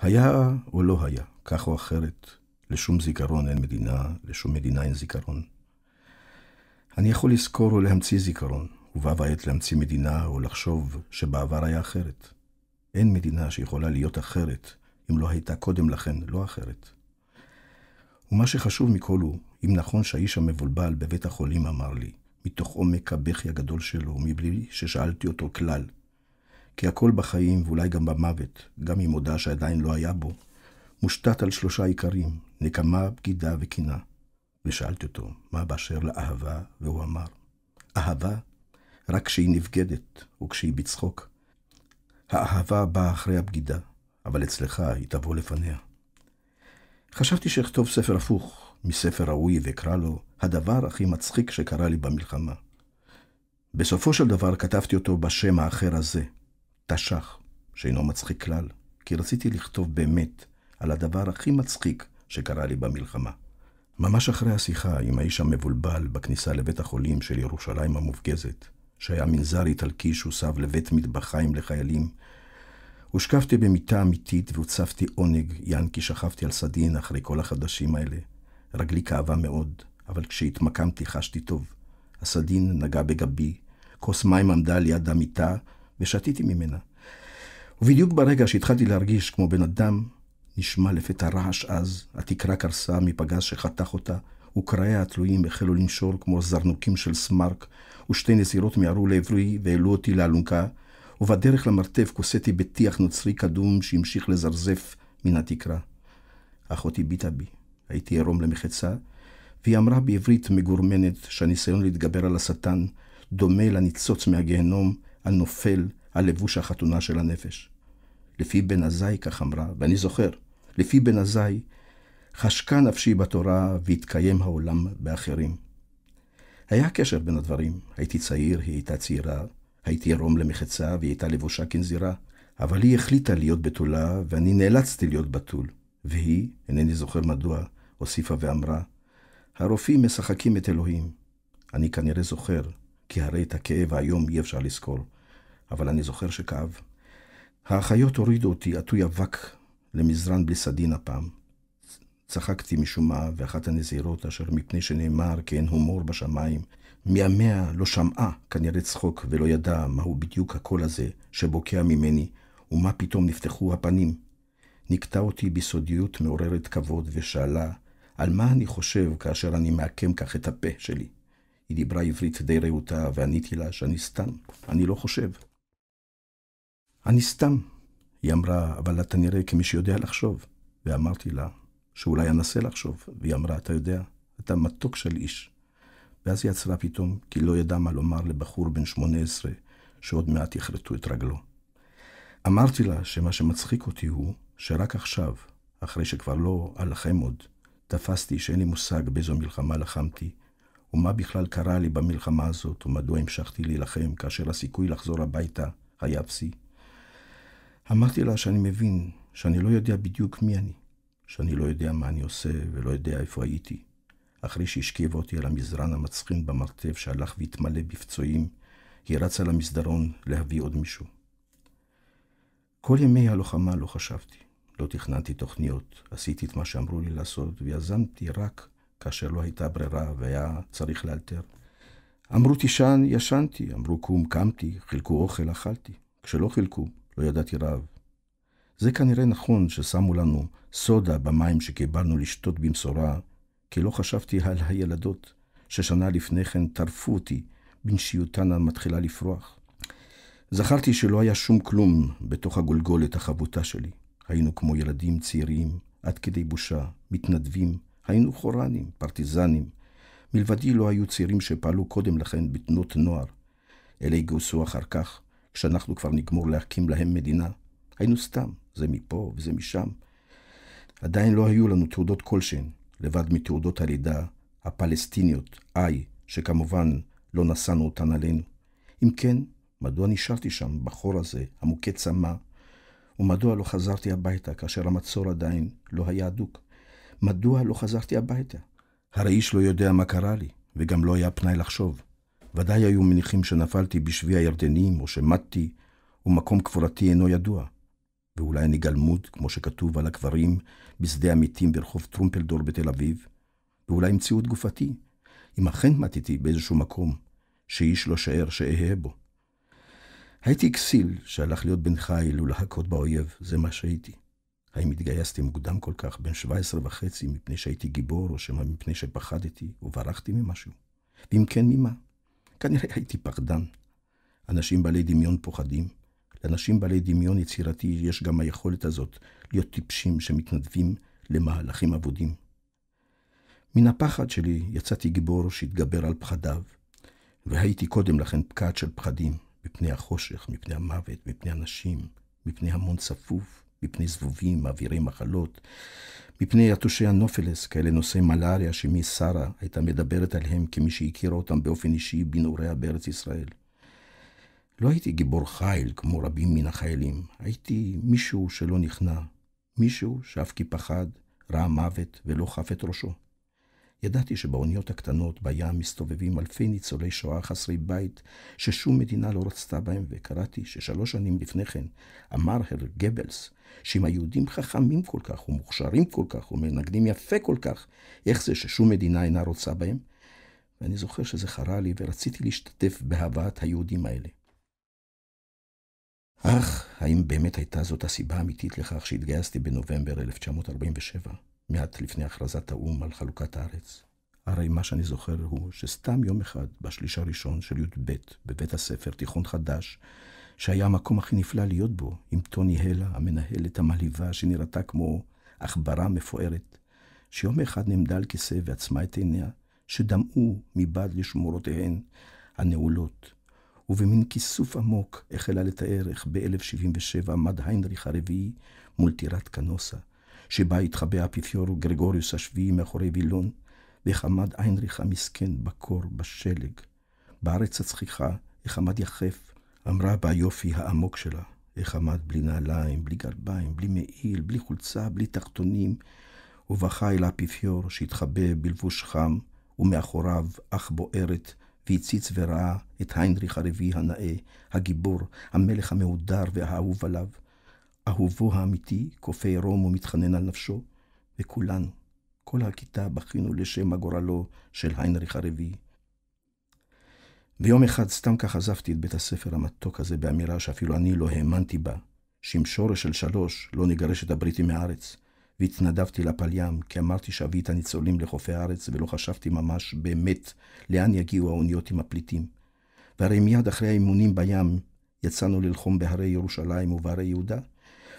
היה או לא היה, כך או אחרת, לשום זיכרון אין מדינה, לשום מדינה אין זיכרון. אני יכול לזכור או להמציא זיכרון, ובה בעת להמציא מדינה או לחשוב שבעבר היה אחרת. אין מדינה שיכולה להיות אחרת אם לא הייתה קודם לכן לא אחרת. ומה שחשוב מכל הוא, אם נכון שהאיש המבולבל בבית החולים אמר לי, מתוך עומק הבכי הגדול שלו, מבלי ששאלתי אותו כלל, כי הכל בחיים, ואולי גם במוות, גם אם הודה שעדיין לא היה בו, מושתת על שלושה עיקרים, נקמה, בגידה וקנאה. ושאלתי אותו, מה באשר לאהבה? והוא אמר, אהבה, רק כשהיא נבגדת, וכשהיא בצחוק. האהבה באה אחרי הבגידה, אבל אצלך היא תבוא לפניה. חשבתי שאכתוב ספר הפוך מספר ראוי ואקרא לו הדבר הכי מצחיק שקרה לי במלחמה. בסופו של דבר כתבתי אותו בשם האחר הזה, תש"ח, שאינו מצחיק כלל, כי רציתי לכתוב באמת על הדבר הכי מצחיק שקרה לי במלחמה. ממש אחרי השיחה עם האיש המבולבל בכניסה לבית החולים של ירושלים המופגזת, שהיה מנזר איטלקי שהוסב לבית מטבחיים לחיילים, הושקפתי במיטה אמיתית והוצפתי עונג, יען כי שכבתי על סדין אחרי כל החדשים האלה. רגלי כאבה מאוד, אבל כשהתמקמתי חשתי טוב. הסדין נגע בגבי, כוס מים עמדה ליד המיטה, ושתיתי ממנה. ובדיוק ברגע שהתחלתי להרגיש כמו בן אדם, נשמע לפתע רעש עז, התקרה קרסה מפגז שחתך אותה, וקרעיה התלויים החלו לנשור כמו זרנוקים של סמרק, ושתי נזירות מיהרו לעברי והעלו אותי לאלונקה, ובדרך למרתף כוסיתי בטיח נוצרי קדום שהמשיך לזרזף מן התקרה. אחותי ביטה בי, הייתי ערום למחצה, והיא אמרה בעברית מגורמנת שהניסיון להתגבר על השטן דומה לניצוץ מהגיהנום הנופל על לבוש החתונה של הנפש. לפי בן עזאי, כך אמרה, ואני זוכר, לפי בן עזאי, חשקה נפשי בתורה והתקיים העולם באחרים. היה קשר בין הדברים, הייתי צעיר, היא הייתה צעירה, הייתי ערום למחצה והיא הייתה לבושה כנזירה, אבל היא החליטה להיות בתולה ואני נאלצתי להיות בתול. והיא, אינני זוכר מדוע, הוסיפה ואמרה, הרופאים משחקים את אלוהים. אני כנראה זוכר, כי הרי את הכאב האיום אי אפשר לזכור. אבל אני זוכר שכאב. האחיות הורידו אותי עטוי אבק למזרן בלי סדין הפעם. צחקתי משום מה, ואחת הנזירות, אשר מפני שנאמר כי אין הומור בשמיים, מימיה לא שמעה כנראה צחוק ולא ידעה מהו בדיוק הקול הזה שבוקע ממני, ומה פתאום נפתחו הפנים. נקטע אותי בסודיות מעוררת כבוד ושאלה, על מה אני חושב כאשר אני מעקם כך את הפה שלי? היא דיברה עברית די רהוטה, ועניתי לה שאני סתם, אני לא חושב. אני סתם. היא אמרה, אבל אתה נראה כמי שיודע לחשוב. ואמרתי לה, שאולי אנסה לחשוב. והיא אמרה, אתה יודע, אתה מתוק של איש. ואז היא עצרה פתאום, כי לא ידעה מה לומר לבחור בן 18, שעוד מעט יכרתו את רגלו. אמרתי לה שמה שמצחיק אותי הוא, שרק עכשיו, אחרי שכבר לא אלחם עוד, תפסתי שאין לי מושג באיזו מלחמה לחמתי, ומה בכלל קרה לי במלחמה הזאת, ומדוע המשכתי להילחם כאשר הסיכוי לחזור הביתה היה אפסי. אמרתי לה שאני מבין שאני לא יודע בדיוק מי אני, שאני לא יודע מה אני עושה ולא יודע איפה הייתי. אחרי שהשכיבה אותי על המזרן המצחין במרתף שהלך והתמלא בפצועים, היא רצה למסדרון להביא עוד מישהו. כל ימי הלוחמה לא חשבתי, לא תכננתי תוכניות, עשיתי את מה שאמרו לי לעשות, ויזמתי רק כאשר לא הייתה ברירה והיה צריך לאלתר. אמרו תישן, ישנתי, אמרו קום, קמתי, חילקו אוכל, אכלתי. כשלא חילקו, לא ידעתי רב. זה כנראה נכון ששמו לנו סודה במים שקיבלנו לשתות במשורה, כי לא חשבתי על הילדות ששנה לפני כן טרפו אותי בנשיותן המתחילה לפרוח. זכרתי שלא היה שום כלום בתוך הגולגולת החבוטה שלי. היינו כמו ילדים צעירים, עד כדי בושה, מתנדבים, היינו חורנים, פרטיזנים. מלבדי לא היו צעירים שפעלו קודם לכן בתנות נוער. אלה גויסו אחר כך, כשאנחנו כבר נגמור להקים להם מדינה. היינו סתם, זה מפה וזה משם. עדיין לא היו לנו תעודות כלשהן, לבד מתעודות הלידה הפלסטיניות, איי, שכמובן לא נשאנו אותן עלינו. אם כן, מדוע נשארתי שם, בחור הזה, המוכה צמא? ומדוע לא חזרתי הביתה כאשר המצור עדיין לא היה הדוק? מדוע לא חזרתי הביתה? הרי איש לא יודע מה קרה לי, וגם לא היה פנאי לחשוב. ודאי היו מניחים שנפלתי בשבי הירדנים, או שמטתי, ומקום קבורתי אינו ידוע. ואולי אני גלמוד, כמו שכתוב על הקברים בשדה המתים ברחוב טרומפלדור בתל אביב, ואולי המציאו את גופתי, אם אכן מתיתי באיזשהו מקום, שאיש לא שער שאהה בו. הייתי כסיל שהלך להיות בן חיל ולהכות באויב, זה מה שהייתי. האם התגייסתי מוקדם כל כך, בן 17 וחצי, מפני שהייתי גיבור, או שמא מפני שפחדתי וברחתי ממשהו? ואם כן, ממה? כנראה הייתי פחדן. אנשים בעלי דמיון פוחדים. לאנשים בעלי דמיון יצירתי יש גם היכולת הזאת להיות טיפשים שמתנדבים למהלכים אבודים. מן הפחד שלי יצאתי גיבור שהתגבר על פחדיו, והייתי קודם לכן פקעת של פחדים, מפני החושך, מפני המוות, מפני אנשים, מפני המון צפוף, מפני זבובים, אווירי מחלות, מפני יתושי הנופלס, כאלה נושאי מלאריה, שמי שרה הייתה מדברת עליהם כמי שהכירה אותם באופן אישי בנעוריה בארץ ישראל. לא הייתי גיבור חיל כמו רבים מן החיילים, הייתי מישהו שלא נכנע, מישהו שאף כי פחד, ראה מוות ולא חף את ראשו. ידעתי שבאוניות הקטנות בים מסתובבים אלפי ניצולי שואה חסרי בית ששום מדינה לא רצתה בהם, וקראתי ששלוש שנים לפני כן אמר הר גבלס שאם היהודים חכמים כל כך ומוכשרים כל כך ומנגנים יפה כל כך, איך זה ששום מדינה אינה רוצה בהם? ואני זוכר שזה חרה לי ורציתי להשתתף בהבאת היהודים האלה. אך, האם באמת הייתה זאת הסיבה האמיתית לכך שהתגייסתי בנובמבר 1947? מעט לפני הכרזת האו"ם על חלוקת הארץ. הרי מה שאני זוכר הוא שסתם יום אחד, בשליש הראשון של י"ב, בבית הספר תיכון חדש, שהיה המקום הכי נפלא להיות בו, עם טוני הלה, המנהלת המלהיבה, שנראתה כמו עכברה מפוארת, שיום אחד נעמדה על כיסא ועצמה את עיניה, שדמעו מבעד לשמורותיהן הנעולות, ובמין כיסוף עמוק החלה לתאר איך ב-1077 עמד היינריך הרביעי מול טירת קנוסה, שבה התחבא האפיפיור גרגוריוס השביעי מאחורי וילון, ואיך עמד איינריך המסכן בקור, בשלג. בארץ הצחיחה, איך עמד יחף, אמרה ביופי העמוק שלה, איך עמד בלי נעליים, בלי גרביים, בלי מעיל, בלי חולצה, בלי תחתונים, ובכה אל האפיפיור שהתחבא בלבוש חם, ומאחוריו אך בוערת, והציץ וראה את היינריך הרביעי הנאה, הגיבור, המלך המהודר והאהוב עליו, אהובו האמיתי, כופה עירום ומתחנן על נפשו, וכולנו, כל הכיתה, בכינו לשם הגורלו של היינריך הרביעי. ויום אחד סתם כך עזבתי את בית הספר המתוק הזה באמירה שאפילו אני לא האמנתי בה, שעם שורש של שלוש לא נגרש את הבריטים מהארץ, והתנדבתי לפליים, כי אמרתי שאביא את הניצולים לחופי הארץ, ולא חשבתי ממש, באמת, לאן יגיעו האוניות עם הפליטים. והרי מיד אחרי האימונים בים, יצאנו ללחום בהרי ירושלים ובהרי יהודה,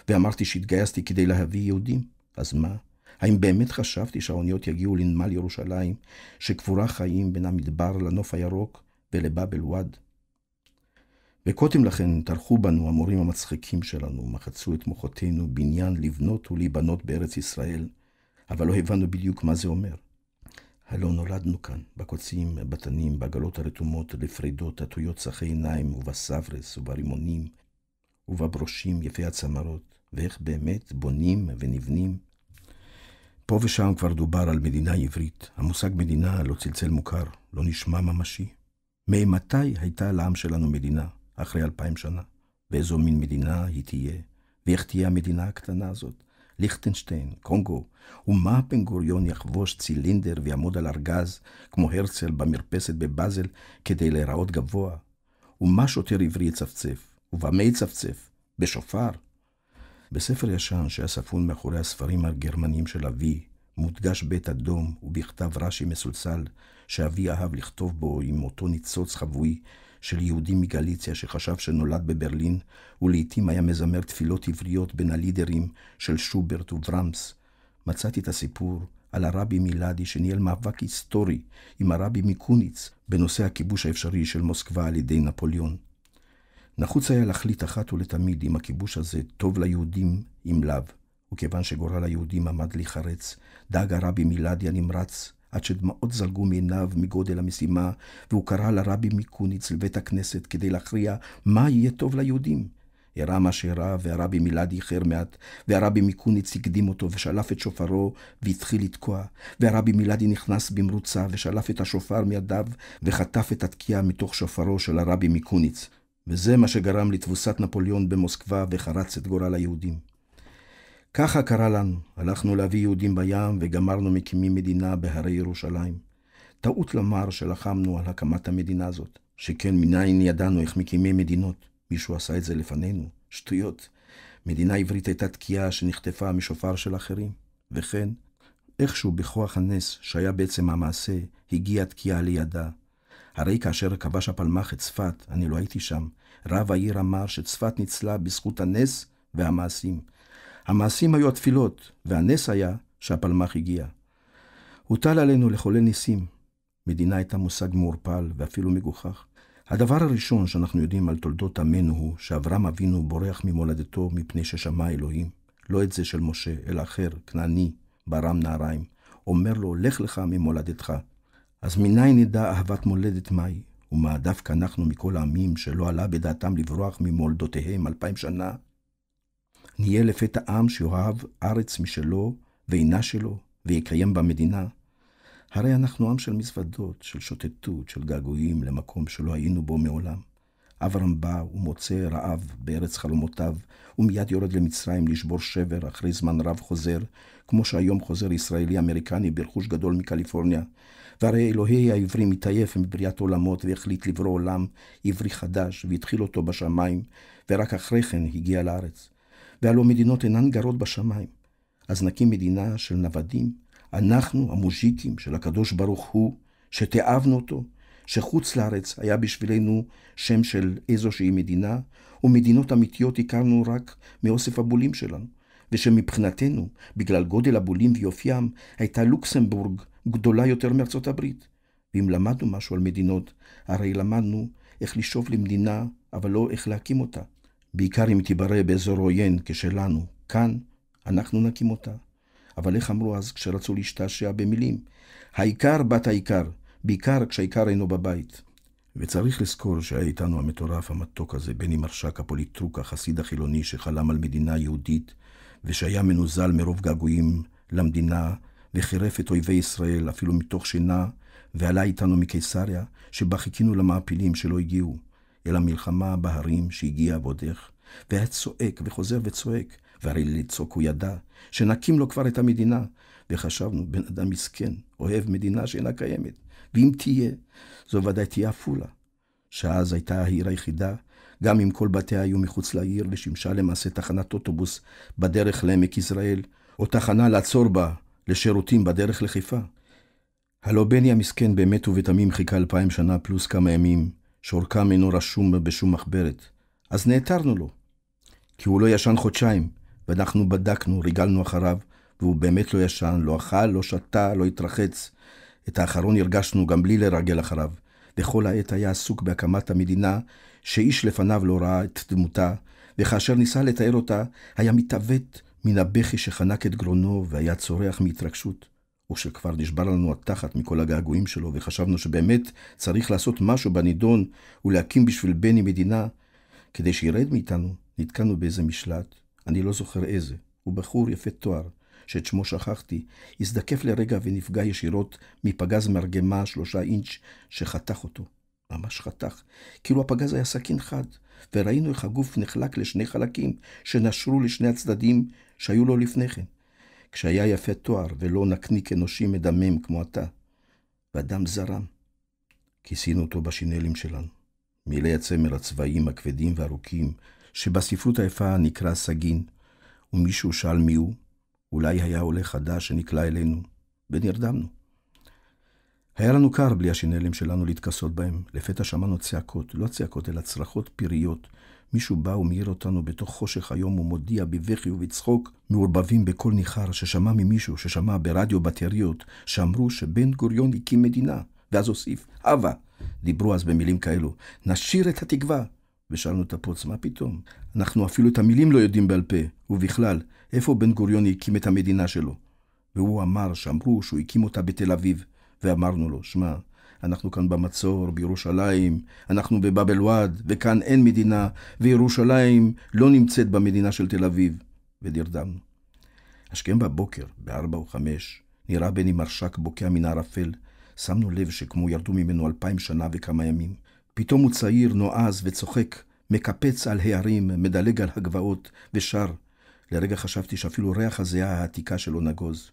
ואמרתי שהתגייסתי כדי להביא יהודים, אז מה? האם באמת חשבתי שהאוניות יגיעו לנמל ירושלים, שקבורה חיים בין המדבר לנוף הירוק ולבאבל וואד? וקודם לכן טרחו בנו המורים המצחיקים שלנו, מחצו את מוחותינו בניין לבנות ולהיבנות בארץ ישראל, אבל לא הבנו בדיוק מה זה אומר. הלא נולדנו כאן, בקוצים, בתנים, בעגלות הרתומות, לפרידות, עטויות צחי עיניים, ובסברס, וברימונים, ובברושים יפי הצמרות. ואיך באמת בונים ונבנים. פה ושם כבר דובר על מדינה עברית. המושג מדינה לא צלצל מוכר, לא נשמע ממשי. מאימתי הייתה לעם שלנו מדינה, אחרי אלפיים שנה? ואיזו מין מדינה היא תהיה? ואיך תהיה המדינה הקטנה הזאת? ליכטנשטיין, קונגו, ומה בן גוריון יחבוש צילינדר ויעמוד על ארגז, כמו הרצל במרפסת בבאזל, כדי להיראות גבוה? ומה שוטר עברי יצפצף? ובמה יצפצף? בשופר? בספר ישן שהיה ספון מאחורי הספרים הגרמנים של אבי, מודגש בית אדום ובכתב רש"י מסולסל, שאבי אהב לכתוב בו עם אותו ניצוץ חבוי של יהודי מגליציה שחשב שנולד בברלין, ולעיתים היה מזמר תפילות עבריות בין הלידרים של שוברט וברמס. מצאתי את הסיפור על הרבי מילדי שניהל מאבק היסטורי עם הרבי מקוניץ בנושא הכיבוש האפשרי של מוסקבה על ידי נפוליאון. נחוץ היה להחליט אחת ולתמיד אם הכיבוש הזה טוב ליהודים, אם לאו. וכיוון שגורל היהודים עמד להיחרץ, דאג הרבי מילדי הנמרץ, עד שדמעות זלגו מעיניו מגודל המשימה, והוא קרא לרבי מקוניץ לבית הכנסת כדי להכריע מה יהיה טוב ליהודים. אירע מה שאירע, והרבי מילדי איחר מעט, והרבי מקוניץ הקדים אותו ושלף את שופרו והתחיל לתקוע, והרבי מלאדי נכנס במרוצה ושלף את השופר מידיו וחטף את התקיעה מתוך שופרו של הרבי מקוניץ. וזה מה שגרם לתבוסת נפוליאון במוסקבה וחרץ את גורל היהודים. ככה קרה לנו, הלכנו להביא יהודים בים וגמרנו מקימים מדינה בהרי ירושלים. טעות לומר שלחמנו על הקמת המדינה הזאת, שכן מניין ידענו איך מקימים מדינות. מישהו עשה את זה לפנינו, שטויות. מדינה עברית הייתה תקיעה שנחטפה משופר של אחרים. וכן, איכשהו בכוח הנס, שהיה בעצם המעשה, הגיעה תקיעה לידה, הרי כאשר כבש הפלמ"ח את צפת, אני לא הייתי שם. רב העיר אמר שצפת ניצלה בזכות הנס והמעשים. המעשים היו התפילות, והנס היה שהפלמ"ח הגיע. הוטל עלינו לחולל ניסים. מדינה הייתה מושג מעורפל ואפילו מגוחך. הדבר הראשון שאנחנו יודעים על תולדות עמנו הוא שאברהם אבינו בורח ממולדתו מפני ששמע אלוהים. לא את זה של משה, אלא אחר, כנעני, ברם נהריים. אומר לו, לך לך ממולדתך, אז מניין נדע אהבת מולדת מהי, ומה דווקא אנחנו מכל העמים שלא עלה בדעתם לברוח ממולדותיהם אלפיים שנה? נהיה לפתע עם שאוהב ארץ משלו ואינה שלו, ויקיים בה מדינה. הרי אנחנו עם של מזוודות, של שוטטות, של געגועים למקום שלא היינו בו מעולם. אברהם בא ומוצא רעב בארץ חלומותיו, ומיד יורד למצרים לשבור שבר, אחרי זמן רב חוזר, כמו שהיום חוזר ישראלי-אמריקני ברכוש גדול מקליפורניה. והרי אלוהי העברי מתעייף מבריאת עולמות והחליט לברוא עולם עברי חדש, והתחיל אותו בשמיים, ורק אחרי כן הגיע לארץ. והלא מדינות אינן גרות בשמיים. אז נקים מדינה של נוודים, אנחנו המוז'יקים של הקדוש ברוך הוא, שתיעבנו אותו, שחוץ לארץ היה בשבילנו שם של איזושהי מדינה, ומדינות אמיתיות הכרנו רק מאוסף הבולים שלנו, ושמבחינתנו, בגלל גודל הבולים ויופיים, הייתה לוקסמבורג גדולה יותר מארצות הברית. ואם למדנו משהו על מדינות, הרי למדנו איך לשאוף למדינה, אבל לא איך להקים אותה. בעיקר אם תיברא באזור עוין כשלנו, כאן, אנחנו נקים אותה. אבל איך אמרו אז כשרצו להשתעשע במילים? העיקר בת העיקר, בעיקר כשהעיקר אינו בבית. וצריך לזכור שהיה איתנו המטורף המתוק הזה, בני מרשק הפוליטרוק, החסיד החילוני שחלם על מדינה יהודית, ושהיה מנוזל מרוב געגועים למדינה, וחירף את אויבי ישראל אפילו מתוך שינה, ועלה איתנו מקיסריה, שבה חיכינו למעפילים שלא הגיעו, אל המלחמה בהרים שהגיעה ועוד איך, והיה צועק וחוזר וצועק, והרי לצעוק הוא ידע, שנקים לו כבר את המדינה, וחשבנו, בן אדם מסכן, אוהב מדינה שאינה קיימת. ואם תהיה, זו ודאי תהיה עפולה, שאז הייתה העיר היחידה, גם אם כל בתיה היו מחוץ לעיר, ושימשה למעשה תחנת אוטובוס בדרך לעמק יזרעאל, או תחנה לעצור בה לשירותים בדרך לחיפה. הלא בני המסכן באמת ובתמים חיכה אלפיים שנה פלוס כמה ימים, שאורכם אינו רשום בשום מחברת. אז נעתרנו לו. כי הוא לא ישן חודשיים, ואנחנו בדקנו, ריגלנו אחריו, והוא באמת לא ישן, לא אכל, לא שתה, לא התרחץ. את האחרון הרגשנו גם בלי לרגל אחריו, וכל העת היה עסוק בהקמת המדינה, שאיש לפניו לא ראה את דמותה, וכאשר ניסה לתאר אותה, היה מתעוות מן הבכי שחנק את גרונו והיה צורח מהתרגשות. או שכבר נשבר לנו התחת מכל הגעגועים שלו, וחשבנו שבאמת צריך לעשות משהו בנידון ולהקים בשביל בני מדינה, כדי שירד מאיתנו, נתקענו באיזה משלט, אני לא זוכר איזה. הוא בחור יפה תואר, שאת שמו שכחתי, הזדקף לרגע ונפגע ישירות מפגז מרגמה שלושה אינץ' שחתך אותו. ממש חתך. כאילו הפגז היה סכין חד, וראינו איך הגוף נחלק לשני חלקים שנשרו לשני הצדדים שהיו לו לפני כן. כשהיה יפה תואר ולא נקניק אנושי מדמם כמו אתה. והדם זרם. כיסינו אותו בשינלים שלנו. מילי הצמר הצבעים הכבדים והארוכים, שבספרות היפה נקרא סגין, ומישהו שאל מי הוא, אולי היה עולה חדש שנקלע אלינו, ונרדמנו. היה לנו קר בלי השינלים שלנו להתכסות בהם. לפתע שמענו צעקות, לא צעקות אלא צרחות פיריות. מישהו בא ומעיר אותנו בתוך חושך היום ומודיע בבכי ובצחוק, מעורבבים בקול ניחר ששמע ממישהו ששמע ברדיו בטריות, שאמרו שבן גוריון הקים מדינה, ואז הוסיף, הווה. דיברו אז במילים כאלו, נשאיר את התקווה. ושאלנו את הפוץ, מה פתאום? אנחנו אפילו את המילים לא יודעים בעל פה, ובכלל, איפה בן גוריון הקים את המדינה שלו. והוא אמר, שאמרו שהוא הקים אותה בתל אביב, ואמרנו לו, שמע, אנחנו כאן במצור, בירושלים, אנחנו בבאב אל-ואד, וכאן אין מדינה, וירושלים לא נמצאת במדינה של תל אביב. ונרדמנו. השכם בבוקר, בארבע או חמש, נראה בני מרשק בוקע מן הערפל. שמנו לב שכמו ירדו ממנו אלפיים שנה וכמה ימים. פתאום הוא צעיר, נועז וצוחק, מקפץ על הערים, מדלג על הגבעות, ושר, לרגע חשבתי שאפילו ריח הזיעה העתיקה שלו נגוז.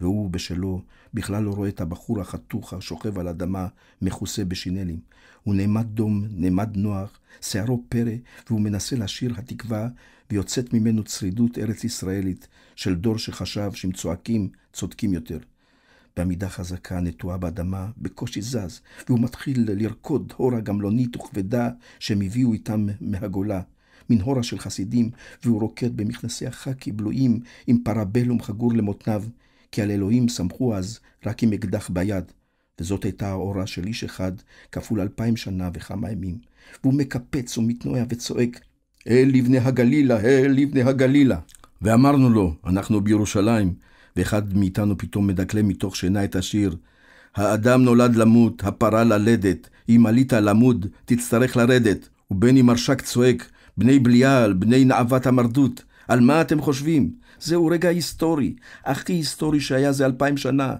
והוא בשלו בכלל לא רואה את הבחור החתוך השוכב על אדמה, מכוסה בשינלים. הוא נעמד דום, נעמד נוח, שערו פרא, והוא מנסה לשיר התקווה, ויוצאת ממנו צרידות ארץ ישראלית של דור שחשב שאם צועקים, צודקים יותר. בעמידה חזקה, נטועה באדמה, בקושי זז, והוא מתחיל לרקוד הורה גמלונית וכבדה שהם הביאו איתם מהגולה. מנהורה של חסידים, והוא רוקד במכנסי החאקי בלויים עם פרבלום חגור למותניו, כי על אלוהים סמכו אז רק עם אקדח ביד, וזאת הייתה האורה של איש אחד, כפול אלפיים שנה וכמה ימים. והוא מקפץ ומתנועע וצועק, אל לבני הגלילה, אל לבני הגלילה. ואמרנו לו, אנחנו בירושלים, ואחד מאיתנו פתאום מדקלם מתוך שינה את השיר, האדם נולד למות, הפרה ללדת, אם עלית למוד, תצטרך לרדת. ובני מרשק צועק, בני בליעל, בני נאוות המרדות, על מה אתם חושבים? זהו רגע היסטורי, הכי היסטורי שהיה זה אלפיים שנה.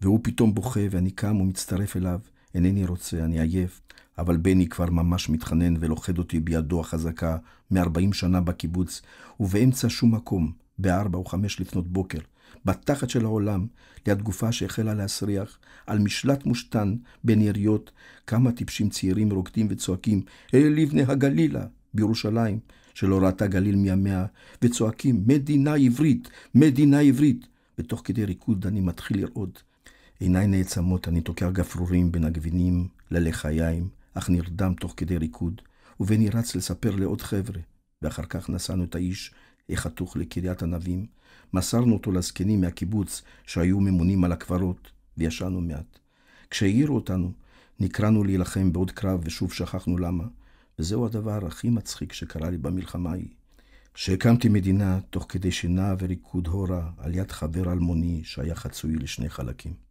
והוא פתאום בוכה, ואני קם ומצטרף אליו. אינני רוצה, אני עייף. אבל בני כבר ממש מתחנן ולוכד אותי בידו החזקה מארבעים שנה בקיבוץ, ובאמצע שום מקום, בארבע או חמש לפנות בוקר, בתחת של העולם, ליד גופה שהחלה להסריח, על משלט מושתן בין יריות, כמה טיפשים צעירים רוקדים וצועקים, אל לבני הגלילה! בירושלים, שלא ראתה גליל מימיה, וצועקים, מדינה עברית, מדינה עברית. ותוך כדי ריקוד אני מתחיל לרעוד. עיניי נעצמות, אני תוקע גפרורים בין הגבינים ללחיים, אך נרדם תוך כדי ריקוד, ובני רץ לספר לעוד חבר'ה. ואחר כך נסענו את האיש החתוך לקריית ענבים, מסרנו אותו לזקנים מהקיבוץ שהיו ממונים על הקברות, וישנו מעט. כשהעירו אותנו, נקראנו להילחם בעוד קרב, ושוב שכחנו למה. וזהו הדבר הכי מצחיק שקרה לי במלחמה ההיא. כשהקמתי מדינה תוך כדי שינה וריקוד הורה על יד חבר אלמוני שהיה חצוי לשני חלקים.